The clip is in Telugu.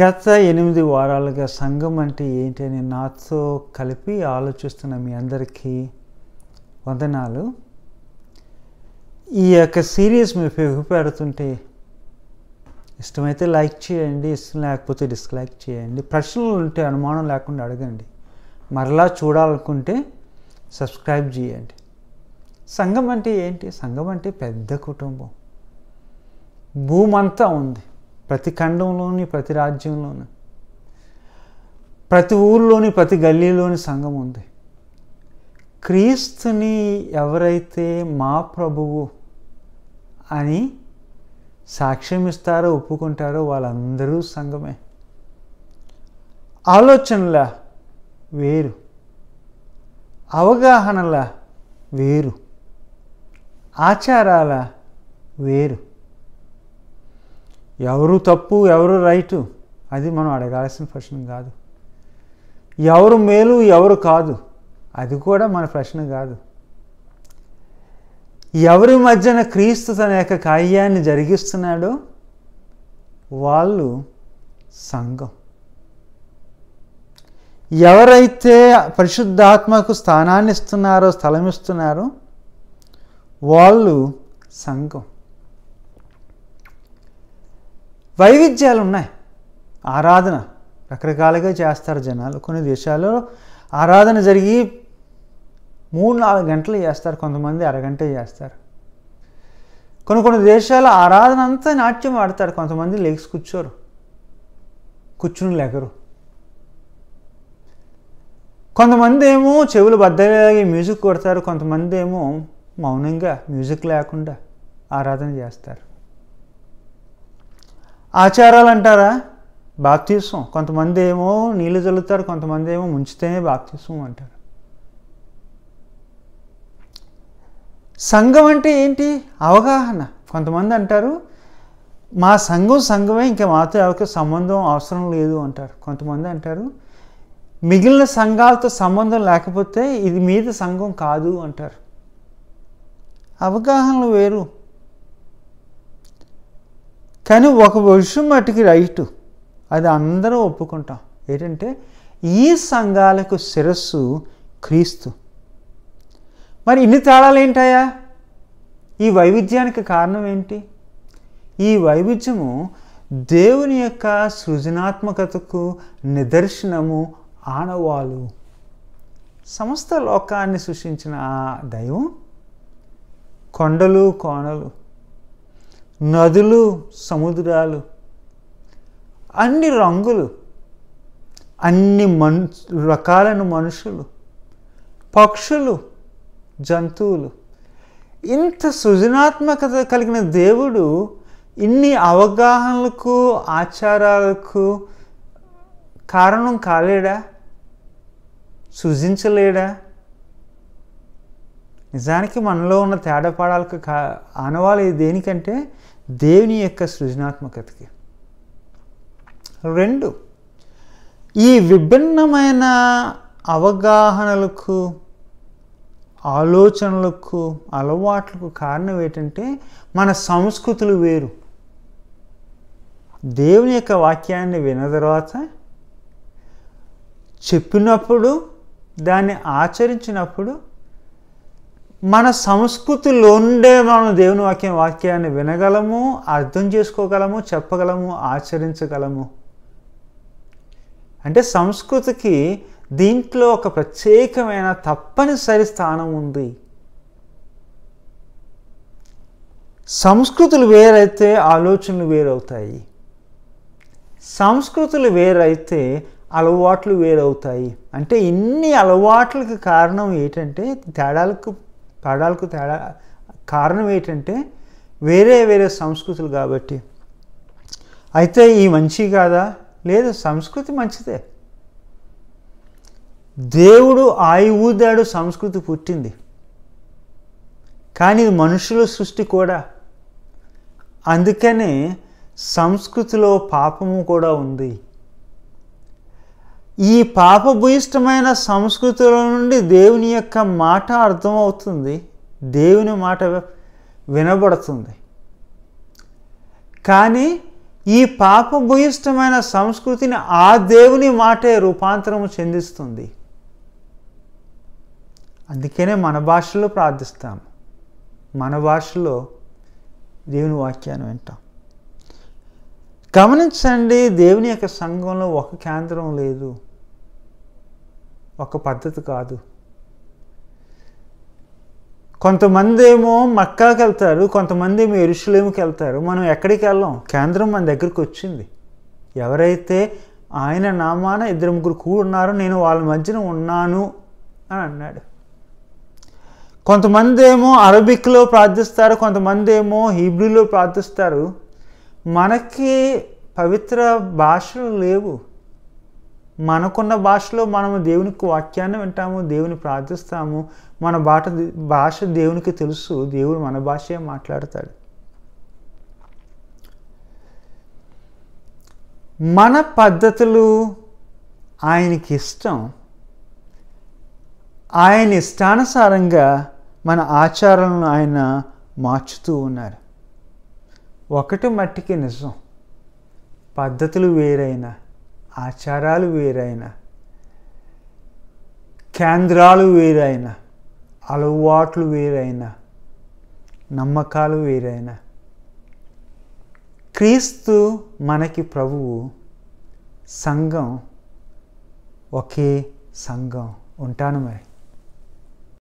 గత ఎనిమిది వారాలుగా సంఘం అంటే ఏంటి అని నాతో కలిపి ఆలోచిస్తున్న మీ అందరికీ వందనాలు ఈ యొక్క సిరీస్ మీరు ఫిగుపెడుతుంటే ఇష్టమైతే లైక్ చేయండి ఇష్టం లేకపోతే డిస్లైక్ చేయండి ప్రశ్నలు ఉంటే అనుమానం లేకుండా అడగండి మరలా చూడాలనుకుంటే సబ్స్క్రైబ్ చేయండి సంఘం అంటే ఏంటి సంఘం అంటే పెద్ద కుటుంబం భూమంతా ఉంది ప్రతి ఖండంలోని ప్రతి రాజ్యంలోని ప్రతి ఊర్లోని ప్రతి గల్లీలోని సంఘం ఉంది క్రీస్తుని ఎవరైతే మా ప్రభువు అని సాక్ష్యం ఇస్తారో ఒప్పుకుంటారో వాళ్ళందరూ సంఘమే ఆలోచనల వేరు అవగాహనల వేరు ఆచారాల వేరు ఎవరు తప్పు ఎవరు రైటు అది మనం అడగాల్సిన ప్రశ్న కాదు ఎవరు మేలు ఎవరు కాదు అది కూడా మన ప్రశ్న కాదు ఎవరి మధ్యన క్రీస్తు తన యొక్క కార్యాన్ని జరిగిస్తున్నాడో వాళ్ళు సంఘం ఎవరైతే పరిశుద్ధాత్మకు స్థానాన్ని ఇస్తున్నారో స్థలం ఇస్తున్నారో వాళ్ళు సంఘం వైవిధ్యాలు ఉన్నాయి ఆరాధన రకరకాలుగా చేస్తారు జనాలు కొన్ని దేశాల్లో ఆరాధన జరిగి మూడు నాలుగు గంటలు చేస్తారు కొంతమంది అరగంట చేస్తారు కొన్ని కొన్ని దేశాల ఆరాధన అంతా నాట్యం ఆడతారు కొంతమంది లేక్స్ కూర్చోరు కూర్చుని లెగరు కొంతమంది ఏమో చెవులు బద్దలాగే మ్యూజిక్ కొడతారు కొంతమంది ఏమో మౌనంగా మ్యూజిక్ లేకుండా ఆరాధన చేస్తారు ఆచారాలు అంటారా బాప్తీసం కొంతమంది ఏమో నీళ్ళు చల్లుతారు కొంతమంది ఏమో ముంచితేనే బాప్తీసం అంటారు సంఘం అంటే ఏంటి అవగాహన కొంతమంది అంటారు మా సంఘం సంఘమే ఇంకా మాతో ఎవరికి సంబంధం అవసరం లేదు అంటారు కొంతమంది అంటారు మిగిలిన సంఘాలతో సంబంధం లేకపోతే ఇది మీద సంఘం కాదు అంటారు అవగాహనలు వేరు కానీ ఒక విషయం మటుకి రైటు అది అందరూ ఒప్పుకుంటాం ఏంటంటే ఈ సంఘాలకు శిరస్సు క్రీస్తు మరి ఇన్ని తేడాలు ఏంటాయా ఈ వైవిధ్యానికి కారణం ఏంటి ఈ వైవిధ్యము దేవుని యొక్క సృజనాత్మకతకు నిదర్శనము ఆనవాలు సమస్త లోకాన్ని సృష్టించిన ఆ దైవం కొండలు కోనలు నదులు సముద్రాలు అన్ని రంగులు అన్ని మన్ రకాలైన మనుషులు పక్షులు జంతువులు ఇంత సృజనాత్మకత కలిగిన దేవుడు ఇన్ని అవగాహనలకు ఆచారాలకు కారణం కాలేడా సృజించలేడా నిజానికి మనలో ఉన్న తేడాపాడాలకు కా ఆనవాళ్ళు దేనికంటే దేవుని యొక్క సృజనాత్మకతకి రెండు ఈ విభిన్నమైన అవగాహనలకు ఆలోచనలకు అలవాట్లకు కారణం ఏంటంటే మన సంస్కృతులు వేరు దేవుని యొక్క వాక్యాన్ని విన్న తర్వాత చెప్పినప్పుడు దాన్ని ఆచరించినప్పుడు మన సంస్కృతిలోండే మనం దేవుని వాక్యం వాక్యాన్ని వినగలము అర్థం చేసుకోగలము చెప్పగలము ఆచరించగలము అంటే సంస్కృతికి దీంట్లో ఒక ప్రత్యేకమైన తప్పనిసరి స్థానం ఉంది సంస్కృతులు వేరైతే ఆలోచనలు వేరవుతాయి సంస్కృతులు వేరైతే అలవాట్లు వేరవుతాయి అంటే ఇన్ని అలవాట్లకు కారణం ఏంటంటే తేడాలకు తేడాలకు తేడా కారణం ఏంటంటే వేరే వేరే సంస్కృతులు కాబట్టి అయితే ఈ మంచి కాదా లేదు సంస్కృతి మంచిదే దేవుడు ఊదాడు సంస్కృతి పుట్టింది కానీ మనుషుల సృష్టి కూడా అందుకనే సంస్కృతిలో పాపము కూడా ఉంది ఈ పాపభూయిష్టమైన సంస్కృతుల నుండి దేవుని యొక్క మాట అర్థమవుతుంది దేవుని మాట వినబడుతుంది కానీ ఈ పాపభూయిష్టమైన సంస్కృతిని ఆ దేవుని మాటే రూపాంతరము చెందిస్తుంది అందుకనే మన భాషలో ప్రార్థిస్తాం మన భాషలో దేవుని వాక్యాన్ని వింటాం గమనించండి దేవుని యొక్క సంఘంలో ఒక కేంద్రం లేదు ఒక పద్ధతి కాదు కొంతమంది ఏమో మక్కాకి వెళ్తారు కొంతమంది ఏమో ఎరుషులేమికి వెళ్తారు మనం ఎక్కడికి వెళ్ళాం కేంద్రం మన దగ్గరికి వచ్చింది ఎవరైతే ఆయన నామాన ఇద్దరు ముగ్గురు కూడున్నారో నేను వాళ్ళ మధ్యన ఉన్నాను అని అన్నాడు కొంతమంది ఏమో అరబిక్లో ప్రార్థిస్తారు కొంతమంది ఏమో హీబ్రూలో ప్రార్థిస్తారు మనకి పవిత్ర భాషలు లేవు మనకున్న భాషలో మనము దేవునికి వాక్యాన్ని వింటాము దేవుని ప్రార్థిస్తాము మన బాట భాష దేవునికి తెలుసు దేవుడు మన భాషే మాట్లాడతాడు మన పద్ధతులు ఆయనకి ఇష్టం ఆయన ఇష్టానుసారంగా మన ఆచారాలను ఆయన మార్చుతూ ఉన్నారు ఒకటి మట్టికి నిజం పద్ధతులు వేరైనా ఆచారాలు వేరైనా కేంద్రాలు వేరైనా అలవాట్లు వేరైనా నమ్మకాలు వేరైనా క్రీస్తు మనకి ప్రభువు సంఘం ఒకే సంఘం ఉంటాను మరి